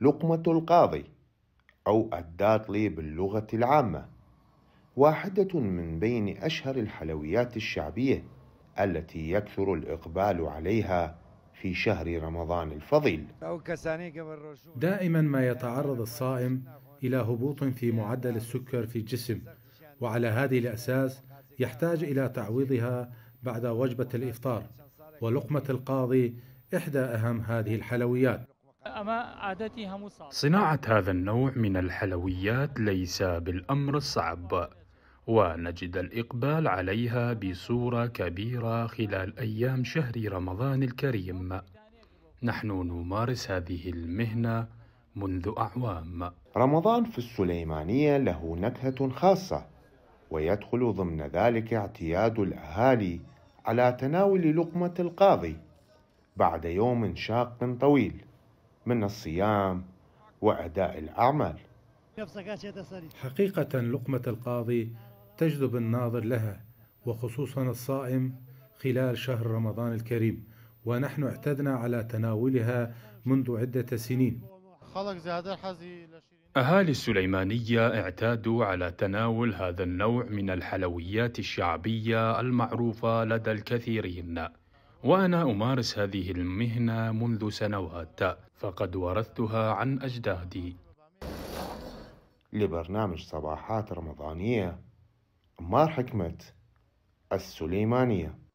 لقمة القاضي أو الداتلي باللغة العامة واحدة من بين أشهر الحلويات الشعبية التي يكثر الإقبال عليها في شهر رمضان الفضيل دائما ما يتعرض الصائم إلى هبوط في معدل السكر في الجسم وعلى هذه الأساس يحتاج إلى تعويضها بعد وجبة الإفطار ولقمة القاضي إحدى أهم هذه الحلويات صناعة هذا النوع من الحلويات ليس بالأمر الصعب ونجد الإقبال عليها بصورة كبيرة خلال أيام شهر رمضان الكريم نحن نمارس هذه المهنة منذ أعوام رمضان في السليمانية له نكهة خاصة ويدخل ضمن ذلك اعتياد الأهالي على تناول لقمة القاضي بعد يوم شاق طويل من الصيام وأداء الأعمال حقيقة لقمة القاضي تجذب الناظر لها وخصوصا الصائم خلال شهر رمضان الكريم ونحن اعتدنا على تناولها منذ عدة سنين أهالي السليمانية اعتادوا على تناول هذا النوع من الحلويات الشعبية المعروفة لدى الكثيرين وأنا أمارس هذه المهنة منذ سنوات فقد ورثتها عن أجدادي لبرنامج صباحات رمضانية مار حكمة السليمانيه